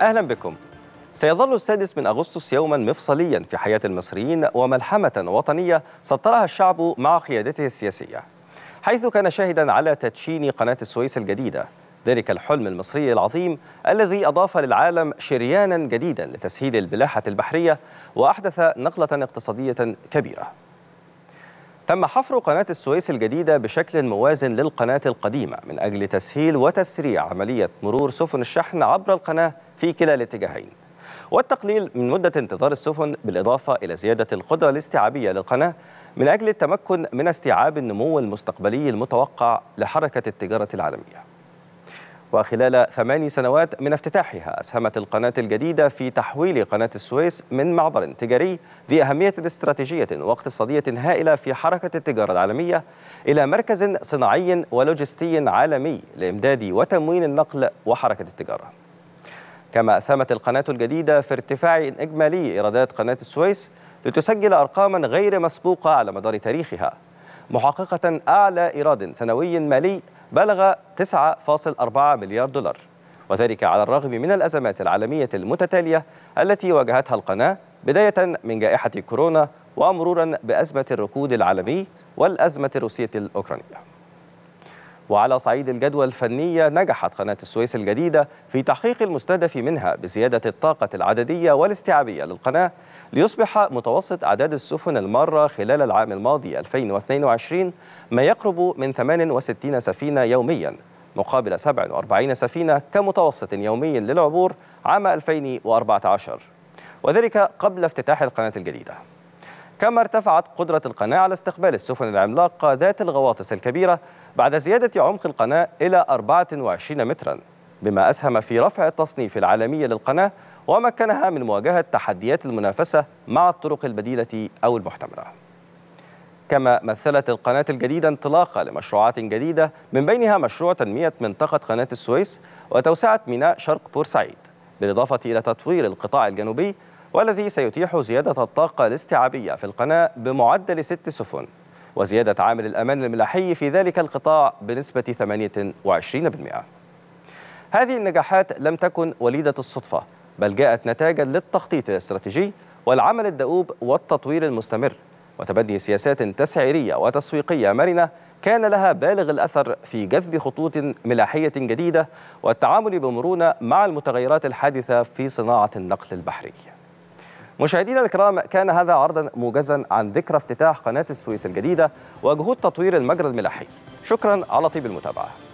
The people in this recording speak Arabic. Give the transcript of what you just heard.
أهلا بكم سيظل السادس من أغسطس يوما مفصليا في حياة المصريين وملحمة وطنية سطرها الشعب مع قيادته السياسية حيث كان شاهدا على تدشين قناة السويس الجديدة ذلك الحلم المصري العظيم الذي أضاف للعالم شريانا جديدا لتسهيل البلاحة البحرية وأحدث نقلة اقتصادية كبيرة تم حفر قناة السويس الجديدة بشكل موازن للقناة القديمة من أجل تسهيل وتسريع عملية مرور سفن الشحن عبر القناة في كلا الاتجاهين والتقليل من مدة انتظار السفن بالإضافة إلى زيادة القدرة الاستيعابية للقناة من أجل التمكن من استيعاب النمو المستقبلي المتوقع لحركة التجارة العالمية وخلال ثماني سنوات من افتتاحها أسهمت القناة الجديدة في تحويل قناة السويس من معبر تجاري ذي أهمية استراتيجية واقتصادية هائلة في حركة التجارة العالمية إلى مركز صناعي ولوجستي عالمي لإمداد وتموين النقل وحركة التجارة كما أسهمت القناة الجديدة في ارتفاع إجمالي إيرادات قناة السويس لتسجل أرقاما غير مسبوقة على مدار تاريخها محققة أعلى إيراد سنوي مالي بلغ 9.4 مليار دولار وذلك على الرغم من الأزمات العالمية المتتالية التي واجهتها القناة بداية من جائحة كورونا ومرورا بأزمة الركود العالمي والأزمة الروسية الأوكرانية وعلى صعيد الجدوى الفنية نجحت قناة السويس الجديدة في تحقيق المستهدف منها بزيادة الطاقة العددية والاستيعابية للقناة ليصبح متوسط أعداد السفن المارة خلال العام الماضي 2022 ما يقرب من 68 سفينة يومياً مقابل 47 سفينة كمتوسط يومي للعبور عام 2014 وذلك قبل افتتاح القناة الجديدة كما ارتفعت قدرة القناة على استقبال السفن العملاقة ذات الغواطس الكبيرة بعد زيادة عمق القناة إلى 24 متراً بما أسهم في رفع التصنيف العالمي للقناة ومكنها من مواجهة تحديات المنافسة مع الطرق البديلة أو المحتملة كما مثلت القناة الجديدة انطلاقة لمشروعات جديدة من بينها مشروع تنمية منطقة قناة السويس وتوسعة ميناء شرق بورسعيد بالإضافة إلى تطوير القطاع الجنوبي والذي سيتيح زيادة الطاقة الاستيعابية في القناة بمعدل ست سفن وزيادة عامل الأمان الملاحي في ذلك القطاع بنسبة 28% هذه النجاحات لم تكن وليدة الصدفة بل جاءت نتاجا للتخطيط الاستراتيجي والعمل الدؤوب والتطوير المستمر وتبني سياسات تسعيرية وتسويقية مرنة كان لها بالغ الأثر في جذب خطوط ملاحية جديدة والتعامل بمرونة مع المتغيرات الحادثة في صناعة النقل البحري مشاهدينا الكرام كان هذا عرضا موجزا عن ذكرى افتتاح قناة السويس الجديدة وجهود تطوير المجرى الملاحي شكرا على طيب المتابعة